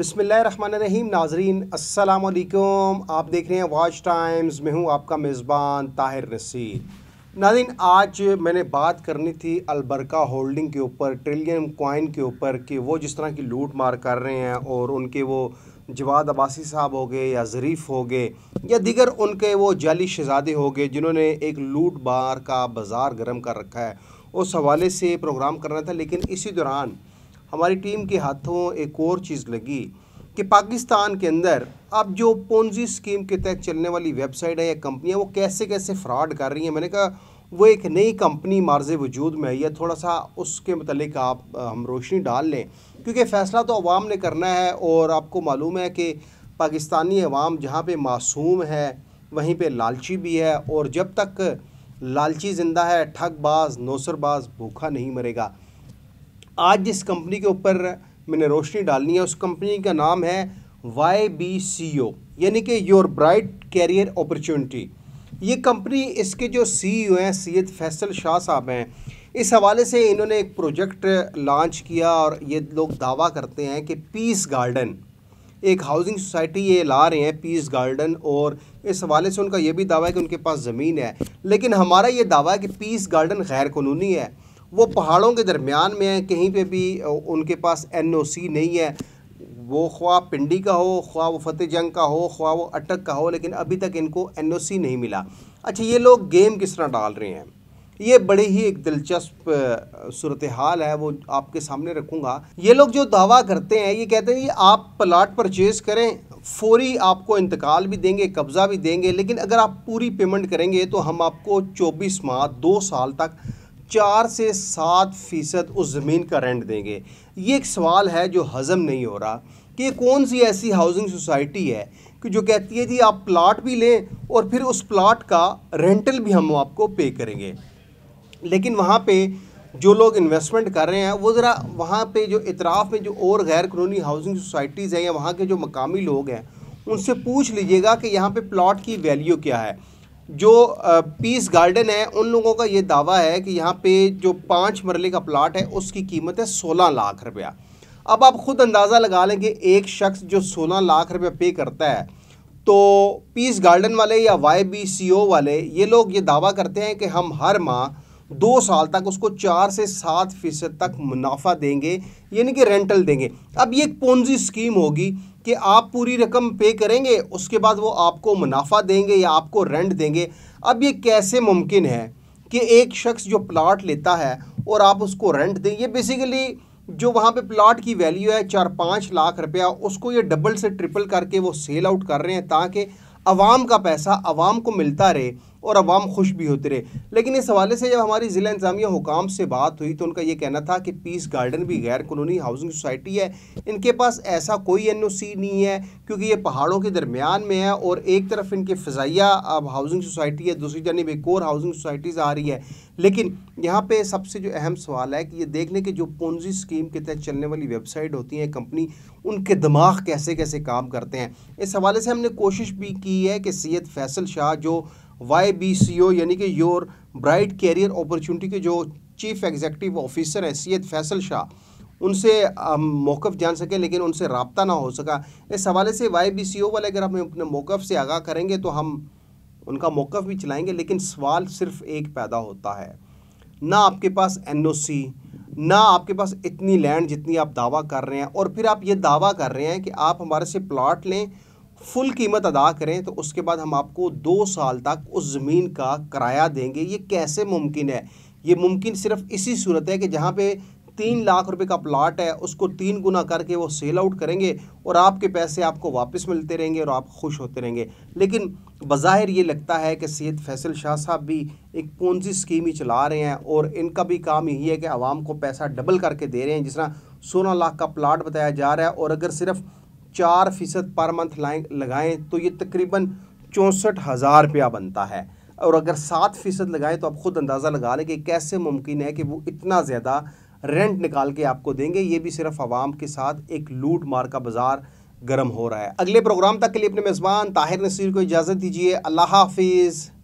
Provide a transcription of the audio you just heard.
बसमीम नाजरीन असलकुम आप देख रहे हैं वॉच टाइम्स में हूँ आपका मेज़बान ताहिर नसीर नाजरीन आज मैंने बात करनी थी अलबरका होल्डिंग के ऊपर ट्रिलियन कॉइन के ऊपर कि वो जिस तरह की लूट मार कर रहे हैं और उनके वो जवाद अबासी साहब हो गए या ज़रीफ़ हो गए या दीगर उनके वो जाली शहजादे हो गए जिन्होंने एक लूट मार का बाज़ार गर्म कर रखा है उस हवाले से प्रोग्राम करना था लेकिन इसी दौरान हमारी टीम के हाथों एक और चीज़ लगी कि पाकिस्तान के अंदर अब जो पोन्जी स्कीम के तहत चलने वाली वेबसाइट है या कंपनियाँ वो कैसे कैसे फ्रॉड कर रही हैं मैंने कहा वो एक नई कंपनी मार्ज वजूद में आई है थोड़ा सा उसके मतलब आप हम रोशनी डाल लें क्योंकि फ़ैसला तो अवाम ने करना है और आपको मालूम है कि पाकिस्तानी अवाम जहाँ पर मासूम है वहीं पर लालची भी है और जब तक लालची ज़िंदा है ठगबाज नौसरबाज भूखा नहीं मरेगा आज जिस कंपनी के ऊपर मैंने रोशनी डालनी है उस कंपनी का नाम है वाई बी सी ओ यानी कि योर ब्राइट कैरियर अपॉर्चुनिटी ये कंपनी इसके जो सी ई ओ हैं सैद फैसल शाह साहब हैं इस हवाले से इन्होंने एक प्रोजेक्ट लॉन्च किया और ये लोग दावा करते हैं कि पीस गार्डन एक हाउसिंग सोसाइटी ये ला रहे हैं पीस गार्डन और इस हवाले से उनका ये भी दावा है कि उनके पास ज़मीन है लेकिन हमारा ये दावा है कि पीस गार्डन गैर कानूनी है वो पहाड़ों के दरमियान में हैं कहीं पे भी उनके पास एन नहीं है वो ख्वा पिंडी का हो ख्वा वो फतेह जंग का हो ख्वा वो अटक का हो लेकिन अभी तक इनको एन नहीं मिला अच्छा ये लोग गेम किस तरह डाल रहे हैं ये बड़ी ही एक दिलचस्प सूरत हाल है वो आपके सामने रखूँगा ये लोग जो दावा करते हैं ये कहते हैं कि आप प्लाट परचेज़ करें फौरी आपको इंतकाल भी देंगे कब्ज़ा भी देंगे लेकिन अगर आप पूरी पेमेंट करेंगे तो हम आपको चौबीस माह दो साल तक चार से सात फ़ीसद उस ज़मीन का रेंट देंगे ये एक सवाल है जो हज़म नहीं हो रहा कि ये कौन सी ऐसी हाउसिंग सोसाइटी है कि जो कहती है जी आप प्लाट भी लें और फिर उस प्लाट का रेंटल भी हम आपको पे करेंगे लेकिन वहाँ पे जो लोग इन्वेस्टमेंट कर रहे हैं वो ज़रा वहाँ पे जो इतराफ़ में जो और गैर कानूनी हाउसिंग सोसाइटीज़ हैं या वहाँ के जो मकामी लोग हैं उनसे पूछ लीजिएगा कि यहाँ पे प्लाट की वैल्यू क्या है जो पीस गार्डन है उन लोगों का ये दावा है कि यहाँ पे जो पाँच मरले का प्लाट है उसकी कीमत है सोलह लाख रुपया अब आप ख़ुद अंदाज़ा लगा लें कि एक शख्स जो सोलह लाख रुपया पे करता है तो पीस गार्डन वाले या वाई बी सी ओ वाले ये लोग ये दावा करते हैं कि हम हर माह दो साल तक उसको चार से सात फीसद तक मुनाफा देंगे यानी कि रेंटल देंगे अब ये एक पोन्जी स्कीम होगी कि आप पूरी रकम पे करेंगे उसके बाद वो आपको मुनाफा देंगे या आपको रेंट देंगे अब ये कैसे मुमकिन है कि एक शख्स जो प्लाट लेता है और आप उसको रेंट दें ये बेसिकली जो वहाँ पे प्लाट की वैल्यू है चार पाँच लाख रुपया उसको ये डबल से ट्रिपल करके वो सेल आउट कर रहे हैं ताकि आवाम का पैसा आवाम को मिलता रहे और आवाम खुश भी होते रहे लेकिन इस हवाले से जब हमारी ज़िला इंतजामिया हुकाम से बात हुई तो उनका ये कहना था कि पीस गार्डन भी गैर कानूनी हाउसिंग सोसाइटी है इनके पास ऐसा कोई एन ओ सी नहीं है क्योंकि ये पहाड़ों के दरमियान में है और एक तरफ इनकी फ़जाइया अब हाउसिंग सोसाइटी है दूसरी जानब एक और हाउसिंग सोसाइटीज़ आ रही है लेकिन यहाँ पे सबसे जो अहम सवाल है कि ये देखने के जो पूंजी स्कीम के तहत चलने वाली वेबसाइट होती हैं कंपनी उनके दिमाग कैसे कैसे काम करते हैं इस हवाले से हमने कोशिश भी की है कि सैयद फैसल शाह जो वाई बी सी ओ यानी कि योर ब्राइट कैरियर अपॉर्चुनिटी के जो चीफ एग्जेक्टिव ऑफिसर हैं सैयद फैसल शाह उनसे मौक़ जान सकें लेकिन उनसे रबता ना हो सका इस हवाले से वाई बी सी ओ वाले अगर हमें अपने मौक़ से आगाह करेंगे तो हम उनका मौक़ भी चलाएंगे लेकिन सवाल सिर्फ एक पैदा होता है ना आपके पास एन ओ सी ना आपके पास इतनी लैंड जितनी आप दावा कर रहे हैं और फिर आप ये दावा कर रहे हैं कि आप हमारे से प्लाट लें फुल कीमत अदा करें तो उसके बाद हम आपको दो साल तक उस ज़मीन का किराया देंगे ये कैसे मुमकिन है ये मुमकिन सिर्फ इसी सूरत है कि जहाँ पे तीन लाख रुपए का प्लाट है उसको तीन गुना करके वो सेल आउट करेंगे और आपके पैसे आपको वापस मिलते रहेंगे और आप खुश होते रहेंगे लेकिन बज़ाहिर ये लगता है कि सैद फैसल शाह साहब भी एक पूंजी स्कीम ही चला रहे हैं और इनका भी काम यही है कि आवाम को पैसा डबल करके दे रहे हैं जिस तरह सोलह लाख का प्लाट बताया जा रहा है और अगर सिर्फ़ चार फीसद पर मंथ लाएँ लगाएँ तो ये तकरीबन चौंसठ हज़ार रुपया बनता है और अगर सात फ़ीसद लगाएं तो आप ख़ुद अंदाज़ा लगा लें कि कैसे मुमकिन है कि वो इतना ज़्यादा रेंट निकाल के आपको देंगे ये भी सिर्फ आवाम के साथ एक लूट मार का बाज़ार गर्म हो रहा है अगले प्रोग्राम तक के लिए अपने मेज़बान ताहिर नसीर को इजाज़त दीजिए अल्लाह हाफिज़